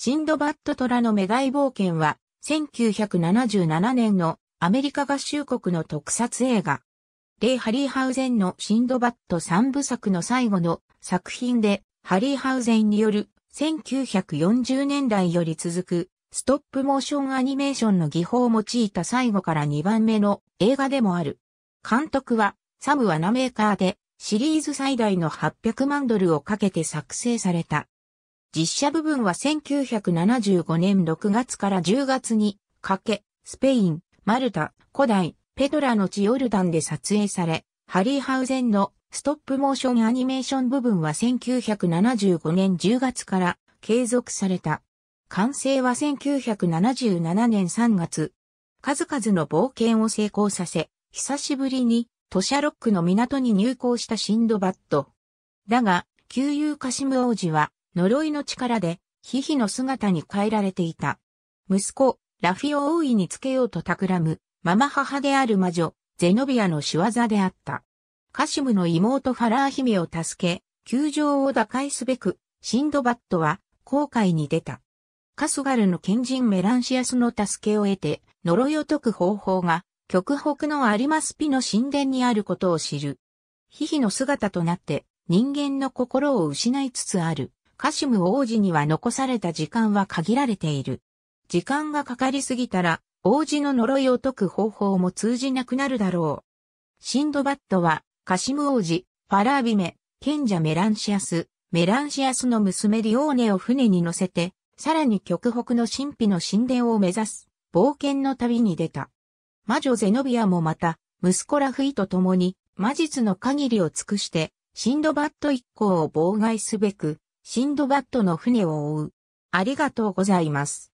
シンドバッド虎の目い冒険は、1977年のアメリカ合衆国の特撮映画。レイ・ハリーハウゼンのシンドバッド三部作の最後の作品で、ハリーハウゼンによる1940年代より続くストップモーションアニメーションの技法を用いた最後から2番目の映画でもある。監督はサム・ワナメーカーでシリーズ最大の800万ドルをかけて作成された実写部分は1975年6月から10月にかけ、スペイン、マルタ、古代、ペトラの地ヨルダンで撮影され、ハリーハウゼンのストップモーションアニメーション部分は1975年10月から継続された。完成は1977年3月。数々の冒険を成功させ、久しぶりにトシャロックの港に入港したシンドバット。だが、旧友カシム王子は呪いの力で、ヒヒの姿に変えられていた。息子、ラフィを大いにつけようと企む、ママ母である魔女、ゼノビアの仕業であった。カシムの妹ファラー姫を助け、球場を打開すべく、シンドバットは、航海に出た。カスガルの賢人メランシアスの助けを得て、呪いを解く方法が、極北のアリマスピの神殿にあることを知る。ヒヒの姿となって、人間の心を失いつつある。カシム王子には残された時間は限られている。時間がかかりすぎたら、王子の呪いを解く方法も通じなくなるだろう。シンドバットは、カシム王子、ファラービメ、賢者メランシアス、メランシアスの娘リオーネを船に乗せて、さらに極北の神秘の神殿を目指す、冒険の旅に出た。魔女ゼノビアもまた、息子ラフィと共に、魔術の限りを尽くして、シンドバット一行を妨害すべく、シンドバッドの船を追う。ありがとうございます。